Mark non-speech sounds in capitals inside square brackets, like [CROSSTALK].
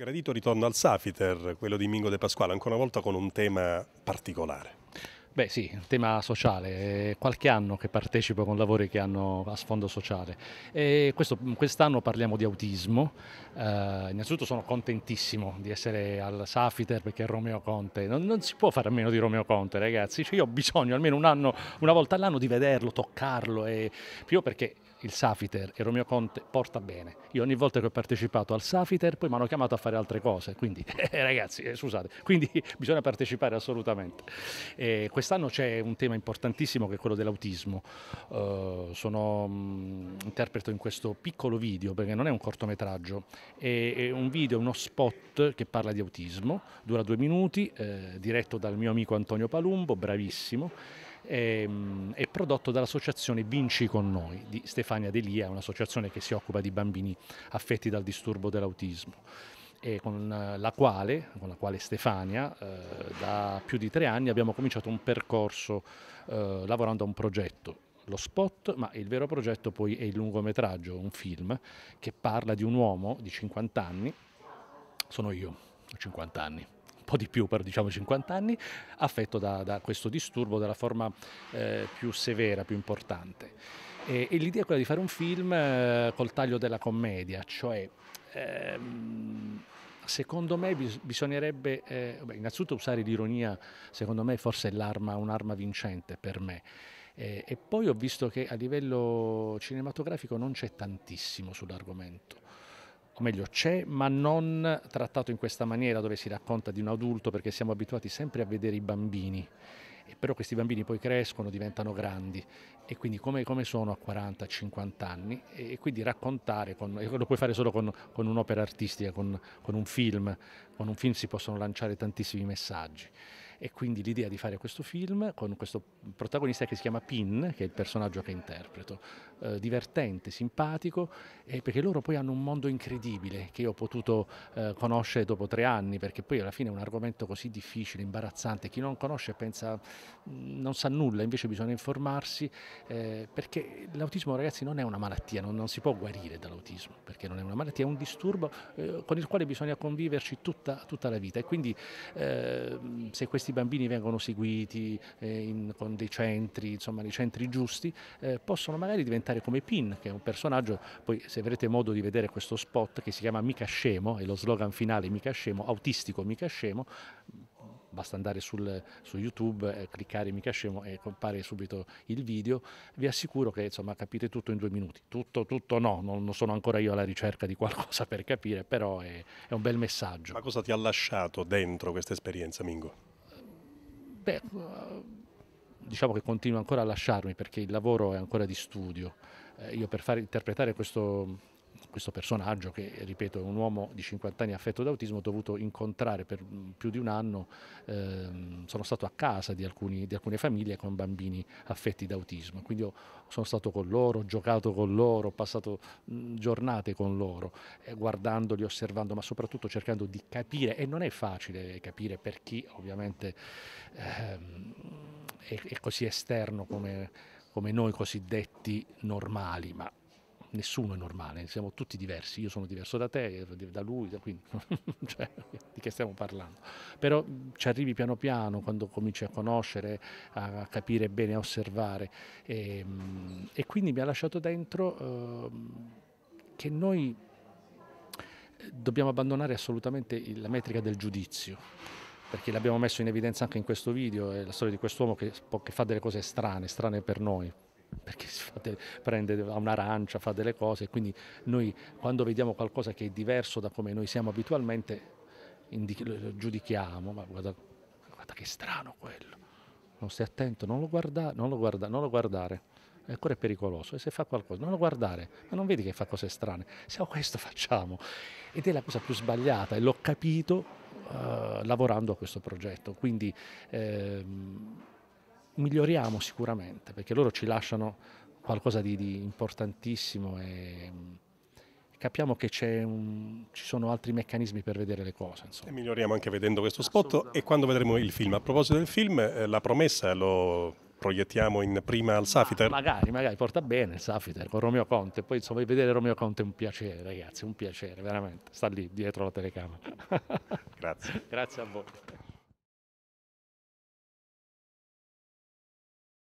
Gradito ritorno al Safiter, quello di Mingo De Pasquale, ancora una volta con un tema particolare. Beh sì, un tema sociale, è qualche anno che partecipo con lavori che hanno a sfondo sociale. quest'anno parliamo di autismo, eh, innanzitutto sono contentissimo di essere al Safiter perché Romeo Conte, non, non, si può fare a meno di Romeo Conte ragazzi, cioè, io ho bisogno almeno un anno, una volta all'anno di vederlo, toccarlo, e, più perché il Safiter e Romeo Conte porta bene. Io ogni volta che ho partecipato al Safiter poi mi hanno chiamato a fare altre cose, quindi [LAUGHS] eh, ragazzi, eh, scusate, quindi [LAUGHS] bisogna partecipare assolutamente. Eh, quest'anno c'è un tema importantissimo che è quello dell'autismo. Eh, sono mh, interpreto in questo piccolo video perché non è un cortometraggio, è, è, un video, uno spot che parla di autismo, dura due minuti, eh, diretto dal mio amico Antonio Palumbo, bravissimo Ehm, è prodotto dall'associazione Vinci con Noi di Stefania Delia, un'associazione che si occupa di bambini affetti dal disturbo dell'autismo. Con la, quale, con la quale, Stefania eh, da più di tre anni abbiamo cominciato un percorso eh, lavorando a un progetto lo spot, ma il vero progetto poi è il lungometraggio, un film che parla di un uomo di 50 anni, sono io, ho 50 anni, po' di più per diciamo 50 anni, affetto da, da questo disturbo della forma eh, più severa, più importante. E, e l'idea è quella di fare un film eh, col taglio della commedia, cioè ehm, secondo me bisognerebbe eh, beh, innanzitutto usare l'ironia, secondo me forse è un'arma vincente per me. Eh, e poi ho visto che a livello cinematografico non c'è tantissimo sull'argomento o meglio c'è ma non trattato in questa maniera dove si racconta di un adulto perché siamo abituati sempre a vedere i bambini però questi bambini poi crescono, diventano grandi e quindi come, come sono a 40-50 anni e, quindi raccontare, con, e lo puoi fare solo con, con un'opera artistica, con, con un film, con un film si possono lanciare tantissimi messaggi e quindi l'idea di fare questo film con questo protagonista che si chiama Pin, che è il personaggio che interpreto, eh, divertente, simpatico, eh, perché loro poi hanno un mondo incredibile che io ho potuto eh, conoscere dopo tre anni, perché poi alla fine è un argomento così difficile, imbarazzante, chi non conosce pensa mm, non sa nulla, invece bisogna informarsi, eh, perché l'autismo ragazzi non è una malattia, non, non, si può guarire dall'autismo, perché non è una malattia, è un disturbo eh, con il quale bisogna conviverci tutta, tutta la vita e quindi eh, se questi questi bambini vengono seguiti eh, in, con dei centri, insomma dei centri giusti, eh, possono magari diventare come Pin, che è un personaggio, poi se avrete modo di vedere questo spot che si chiama Mica Scemo, e lo slogan finale Mica Scemo, autistico Mica Scemo, basta andare sul, su YouTube, eh, cliccare mica scemo e compare subito il video, vi assicuro che insomma capite tutto in due minuti, tutto, tutto no, non, non sono ancora io alla ricerca di qualcosa per capire, però è, è un bel messaggio. Ma cosa ti ha lasciato dentro questa esperienza Mingo? Beh, eh, diciamo che continuo ancora a lasciarmi perché il lavoro è ancora di studio. Eh, io per far interpretare questo questo personaggio che, ripeto, è un uomo di 50 anni affetto da autismo, ho dovuto incontrare per più di un anno, ehm, sono stato a casa di, alcuni, di, alcune famiglie con bambini affetti da autismo, quindi sono stato con loro, ho giocato con loro, ho passato giornate con loro, eh, guardandoli, osservando, ma soprattutto cercando di capire, e non è facile capire per chi ovviamente ehm, è, è così esterno come, come noi cosiddetti normali, ma nessuno è normale, siamo tutti diversi, io sono diverso da te, da lui, da quindi [LAUGHS] cioè, di che stiamo parlando. Però ci arrivi piano piano quando cominci a conoscere, a capire bene, a osservare e, ehm, e quindi mi ha lasciato dentro ehm, che noi eh, dobbiamo abbandonare assolutamente la metrica del giudizio perché l'abbiamo messo in evidenza anche in questo video, è la storia di quest'uomo che, che fa delle cose strane, strane per noi, perché de- prende un'arancia, fa delle cose, quindi noi quando vediamo qualcosa che è diverso da come noi siamo abitualmente indichi- giudichiamo, ma guarda, guarda, che strano quello, non stai attento, non lo, guarda- non lo, guarda- non lo guardare, è ancora pericoloso, e se fa qualcosa, non lo guardare, ma non vedi che fa cose strane, se questo [LAUGHS] facciamo, ed è la cosa più sbagliata e l'ho capito uh, lavorando a questo progetto, quindi... Ehm, miglioriamo sicuramente, perché loro ci lasciano qualcosa di, di importantissimo e mm, capiamo che un, ci sono altri meccanismi per vedere le cose. Insomma. E miglioriamo anche vedendo questo spot e quando vedremo il film. A proposito del film, eh, la promessa lo proiettiamo in prima al Safiter? Ma magari, magari porta bene il Safiter con Romeo Conte, poi insomma vedere Romeo Conte è un piacere ragazzi, un piacere veramente, sta lì dietro la telecamera. Grazie. [LAUGHS] Grazie a voi.